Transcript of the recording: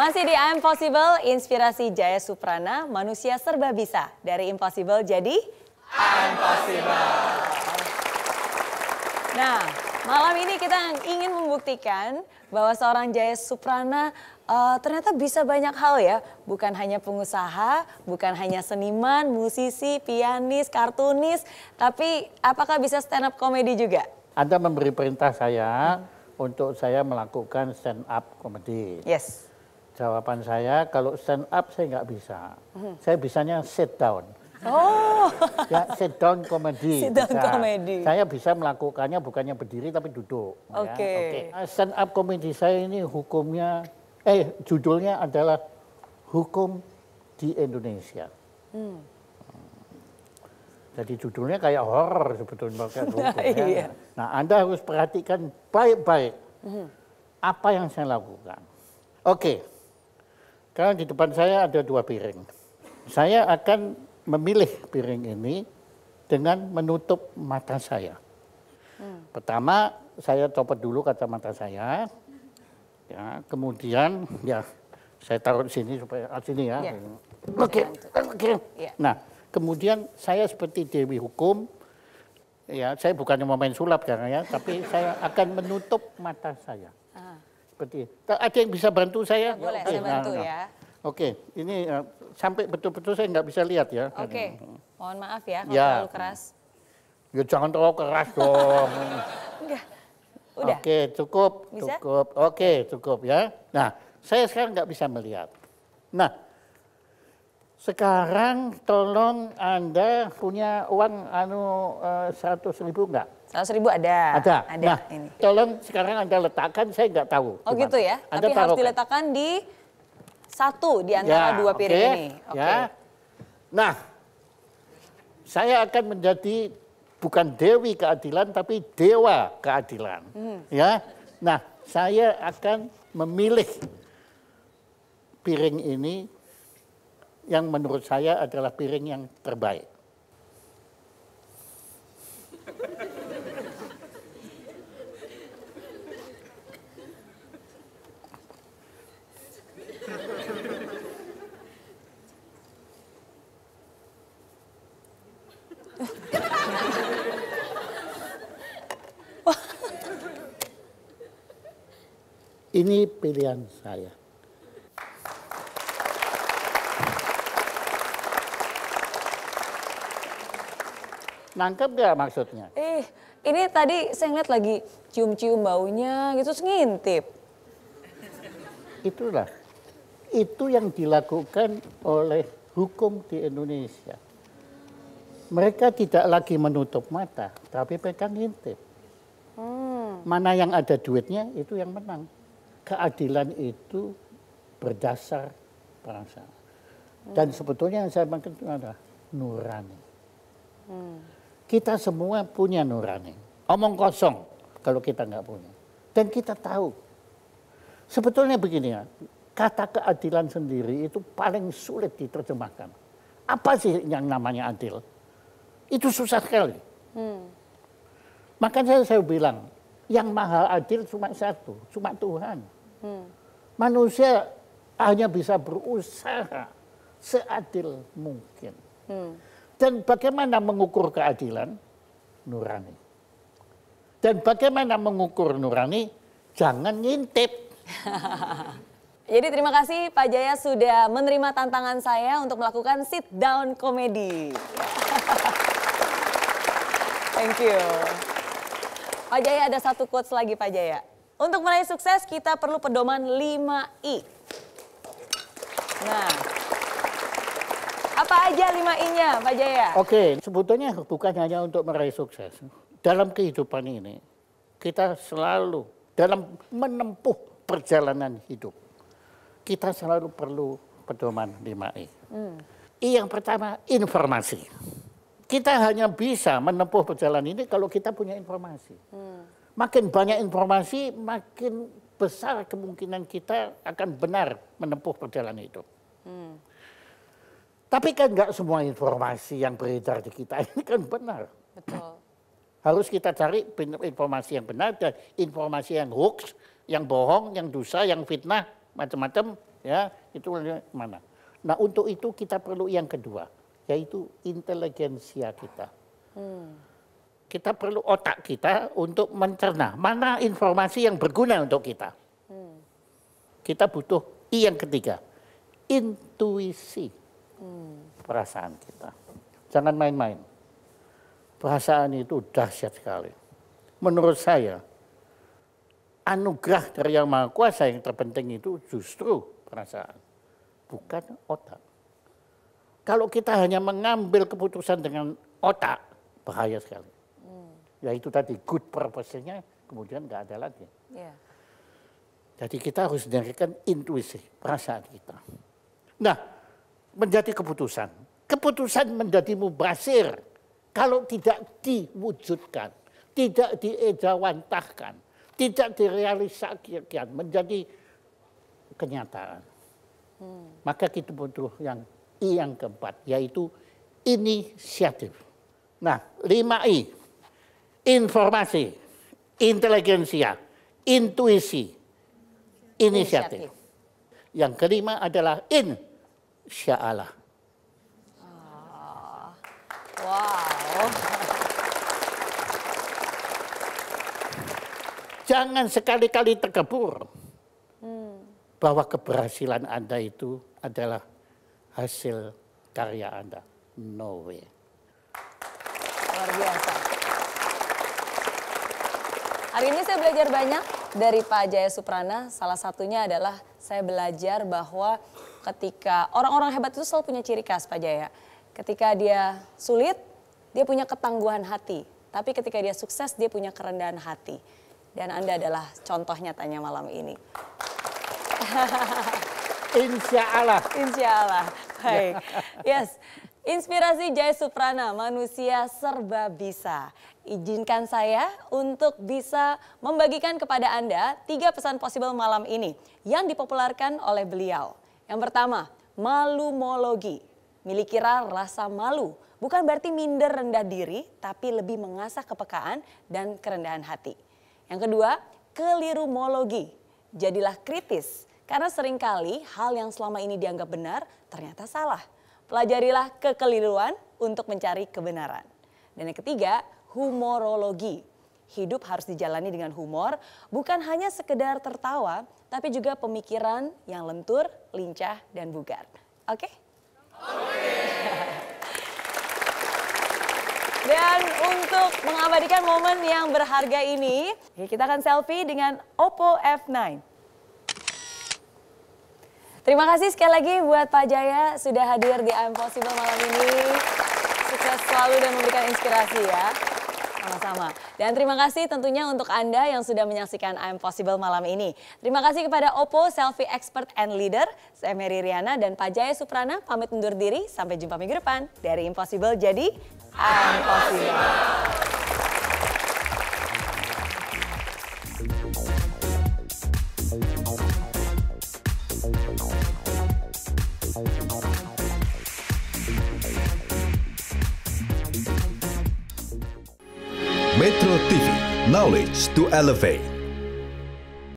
Masih di I'm Possible, inspirasi Jaya Suprana, manusia serba bisa. Dari Impossible jadi... I'm Possible. Nah, malam ini kita ingin membuktikan bahwa seorang Jaya Suprana uh, ternyata bisa banyak hal ya. Bukan hanya pengusaha, bukan hanya seniman, musisi, pianis, kartunis, tapi apakah bisa stand up komedi juga? Anda memberi perintah saya hmm. untuk saya melakukan stand up komedi. Yes Jawaban saya kalau stand up saya nggak bisa. Hmm. Saya bisanya sit down. Oh. ya, sit down komedi. Sit down komedi. Saya bisa melakukannya bukannya berdiri tapi duduk. Ya, oke. Okay. Nah, ya. Okay. Stand up komedi saya ini hukumnya, eh judulnya adalah hukum di Indonesia. Hmm. Jadi judulnya kayak horror sebetulnya Nah, ya. Iya. nah, Anda harus perhatikan baik-baik hmm. apa yang saya lakukan. Oke. Okay. Karena di depan saya ada dua piring. Saya akan memilih piring ini dengan menutup mata saya. Hmm. Pertama, saya copot dulu kacamata saya. Ya, kemudian ya saya taruh di sini supaya di ah, sini ya. ya. Oke. Okay. Okay. Ya. Nah, kemudian saya seperti dewi hukum ya saya bukan mau main sulap karena ya, tapi saya akan menutup mata saya seperti ada yang bisa bantu saya? boleh, okay. saya bantu nah, nah ya. Nah. Oke, okay. ini uh, sampai betul-betul saya nggak bisa lihat ya. Oke, okay. mohon maaf ya kalau ya. terlalu keras. Ya jangan terlalu keras dong. Enggak, udah. Oke, okay, cukup, bisa? cukup. Oke, okay, cukup ya. Nah, saya sekarang nggak bisa melihat. Nah, sekarang tolong Anda punya uang anu eh, seratus ribu nggak? 100 ribu ada. Ada. ada. Nah, ini. tolong sekarang Anda letakkan, saya nggak tahu. Oh gitu ya, anda tapi harus diletakkan di satu di antara ya, dua piring okay. ini. Oke. Okay. Ya. Nah, saya akan menjadi bukan dewi keadilan, tapi dewa keadilan. Hmm. Ya. Nah, saya akan memilih piring ini yang menurut saya adalah piring yang terbaik. Ini pilihan saya. Nangkep gak maksudnya? Eh, ini tadi saya ngeliat lagi cium-cium baunya gitu, terus ngintip. Itulah, itu yang dilakukan oleh hukum di Indonesia. Mereka tidak lagi menutup mata, tapi mereka ngintip. Hmm. Mana yang ada duitnya, itu yang menang keadilan itu berdasar perasaan. Dan hmm. sebetulnya yang saya maksud adalah nurani. Hmm. Kita semua punya nurani. Omong kosong kalau kita nggak punya. Dan kita tahu. Sebetulnya begini ya, kata keadilan sendiri itu paling sulit diterjemahkan. Apa sih yang namanya adil? Itu susah sekali. Hmm. Makanya saya bilang, yang mahal adil cuma satu, cuma Tuhan. Hmm. Manusia hanya bisa berusaha seadil mungkin. Hmm. Dan bagaimana mengukur keadilan? Nurani. Dan bagaimana mengukur nurani? Jangan ngintip. Jadi terima kasih Pak Jaya sudah menerima tantangan saya untuk melakukan sit down komedi. Thank you. Pak Jaya ada satu quotes lagi Pak Jaya. Untuk meraih sukses kita perlu pedoman 5I. Nah, apa aja 5I-nya Pak Jaya? Oke, sebetulnya bukan hanya untuk meraih sukses. Dalam kehidupan ini kita selalu dalam menempuh perjalanan hidup kita selalu perlu pedoman 5I. Hmm. I yang pertama, informasi. Kita hanya bisa menempuh perjalanan ini kalau kita punya informasi. Hmm makin banyak informasi, makin besar kemungkinan kita akan benar menempuh perjalanan itu. Hmm. Tapi kan nggak semua informasi yang beredar di kita ini kan benar. Betul. Harus kita cari informasi yang benar dan informasi yang hoax, yang bohong, yang dosa, yang fitnah, macam-macam ya itu mana. Nah untuk itu kita perlu yang kedua yaitu inteligensia kita. Hmm kita perlu otak kita untuk mencerna mana informasi yang berguna untuk kita. Hmm. Kita butuh I yang ketiga, intuisi hmm. perasaan kita. Jangan main-main. Perasaan itu dahsyat sekali. Menurut saya, anugerah dari Yang Maha Kuasa yang terpenting itu justru perasaan, bukan otak. Kalau kita hanya mengambil keputusan dengan otak, bahaya sekali ya itu tadi good purpose-nya kemudian nggak ada lagi. Yeah. Jadi kita harus dengarkan intuisi, perasaan kita. Nah, menjadi keputusan. Keputusan menjadi mubasir kalau tidak diwujudkan, tidak diejawantahkan, tidak direalisasikan, menjadi kenyataan. Hmm. Maka kita butuh yang I yang keempat, yaitu inisiatif. Nah, lima I informasi, intelijensia, intuisi, inisiatif. Yang kelima adalah insyaallah. Oh. Wow. Jangan sekali-kali terkebur hmm. bahwa keberhasilan Anda itu adalah hasil karya Anda. No way. Luar biasa. Hari ini saya belajar banyak dari Pak Jaya Suprana. Salah satunya adalah saya belajar bahwa ketika orang-orang hebat itu selalu punya ciri khas Pak Jaya. Ketika dia sulit, dia punya ketangguhan hati. Tapi ketika dia sukses, dia punya kerendahan hati. Dan Anda adalah contoh nyatanya malam ini. Insya Allah. Insya Allah. Baik. Ya. Yes. Inspirasi Jaya Suprana, manusia serba bisa. Izinkan saya untuk bisa membagikan kepada Anda tiga pesan possible malam ini yang dipopulerkan oleh beliau. Yang pertama, malu malumologi. Milikira rasa malu, bukan berarti minder rendah diri, tapi lebih mengasah kepekaan dan kerendahan hati. Yang kedua, keliru kelirumologi. Jadilah kritis, karena seringkali hal yang selama ini dianggap benar ternyata salah. Pelajarilah kekeliruan untuk mencari kebenaran. Dan yang ketiga, humorologi. Hidup harus dijalani dengan humor, bukan hanya sekedar tertawa, tapi juga pemikiran yang lentur, lincah, dan bugar. Oke? Okay? Okay. Dan untuk mengabadikan momen yang berharga ini, kita akan selfie dengan Oppo F9. Terima kasih sekali lagi buat Pak Jaya sudah hadir di I'm Possible malam ini. Sukses selalu dan memberikan inspirasi ya. Sama-sama. Dan terima kasih tentunya untuk Anda yang sudah menyaksikan I'm Possible malam ini. Terima kasih kepada Oppo Selfie Expert and Leader. Saya Mary Riana dan Pak Jaya Suprana pamit undur diri. Sampai jumpa minggu depan dari Impossible jadi I'm Possible. knowledge to elevate.